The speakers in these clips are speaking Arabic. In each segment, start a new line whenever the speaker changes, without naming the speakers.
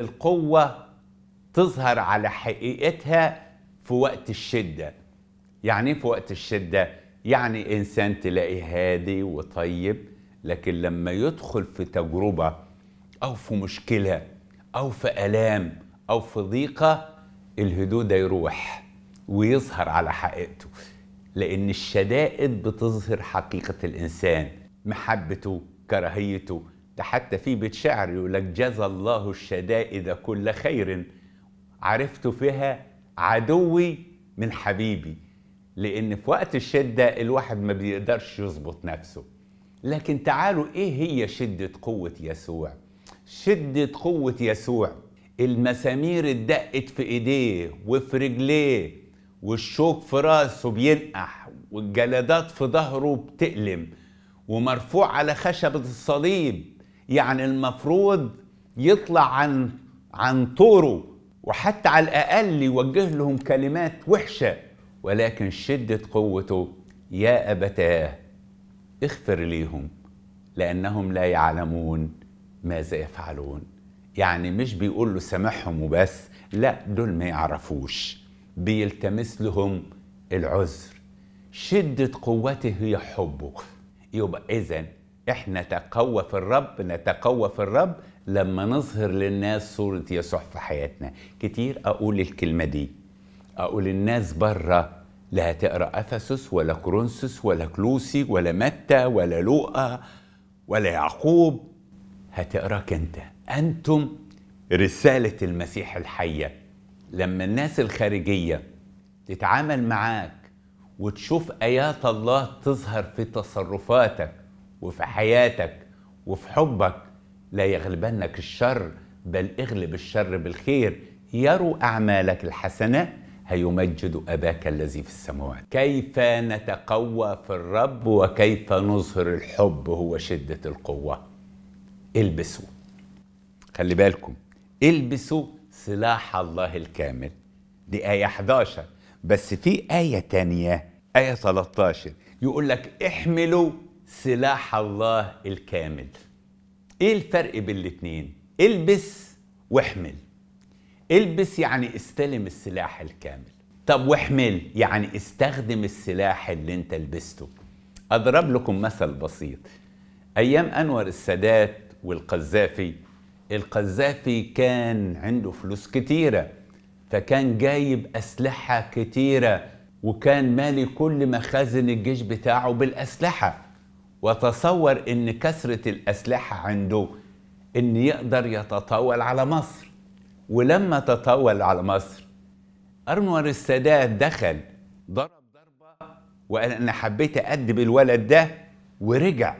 القوة تظهر على حقيقتها في وقت الشدة يعني ايه في وقت الشدة؟ يعني إنسان تلاقيه هادي وطيب لكن لما يدخل في تجربة أو في مشكلة أو في ألام أو في ضيقة الهدوء ده يروح ويظهر على حقيقته لأن الشدائد بتظهر حقيقة الإنسان محبته كراهيته ده حتى في بيت شعر يقول لك جزى الله الشدائد كل خير عرفت فيها عدوي من حبيبي لان في وقت الشده الواحد ما بيقدرش يظبط نفسه لكن تعالوا ايه هي شده قوه يسوع شده قوه يسوع المسامير اتدقت في ايديه وفي رجليه والشوك في راسه بينقح والجلدات في ظهره بتألم ومرفوع على خشبة الصليب يعني المفروض يطلع عن عن طوره وحتى على الأقل يوجه لهم كلمات وحشة ولكن شدة قوته يا أبتاه اغفر ليهم لأنهم لا يعلمون ماذا يفعلون يعني مش بيقول له سامحهم وبس لا دول ما يعرفوش بيلتمس لهم العذر شدة قوته هي حبه يبقى إذا احنا نتقوى في الرب نتقوى في الرب لما نظهر للناس صورة يسوع في حياتنا كتير أقول الكلمة دي أقول الناس بره لا تقرأ أفسس ولا كورنثوس ولا كلوسي ولا متى ولا لوقا ولا يعقوب هتقراك أنت أنتم رسالة المسيح الحية لما الناس الخارجية تتعامل معاك وتشوف آيات الله تظهر في تصرفاتك وفي حياتك وفي حبك لا يغلبنك الشر بل اغلب الشر بالخير يروا أعمالك الحسنة هيمجد أباك الذي في السماوات كيف نتقوى في الرب وكيف نظهر الحب هو شدة القوة البسوا خلي بالكم البسوا سلاح الله الكامل دي آية 11 بس في آية تانية آية 13 يقول لك احملوا سلاح الله الكامل ايه الفرق بين الاثنين البس واحمل البس يعني استلم السلاح الكامل طب واحمل يعني استخدم السلاح اللي انت لبسته اضرب لكم مثل بسيط ايام انور السادات والقذافي القذافي كان عنده فلوس كتيره فكان جايب اسلحه كتيره وكان مالي كل مخازن الجيش بتاعه بالاسلحه وتصور ان كثرة الاسلحة عنده ان يقدر يتطاول على مصر ولما تطاول على مصر انور السادات دخل ضرب ضربة وانا حبيت اقدم الولد ده ورجع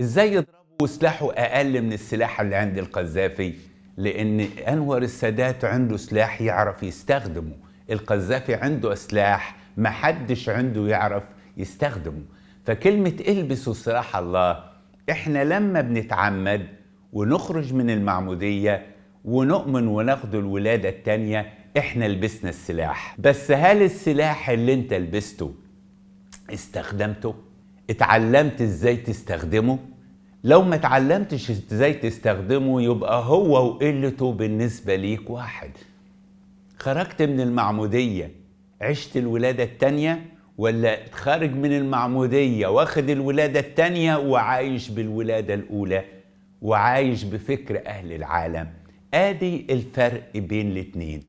ازاي يضربه وسلاحه اقل من السلاح اللي عند القذافي لان انور السادات عنده سلاح يعرف يستخدمه القذافي عنده سلاح محدش عنده يعرف يستخدمه فكلمة البسوا سلاح الله احنا لما بنتعمد ونخرج من المعمودية ونؤمن وناخد الولادة التانية احنا لبسنا السلاح بس هل السلاح اللي انت لبسته استخدمته اتعلمت ازاي تستخدمه لو ما اتعلمتش ازاي تستخدمه يبقى هو وقلته بالنسبة ليك واحد خرجت من المعمودية عشت الولادة التانية ولا خارج من المعمودية واخد الولادة التانية وعايش بالولادة الأولى وعايش بفكر أهل العالم آدي الفرق بين الاتنين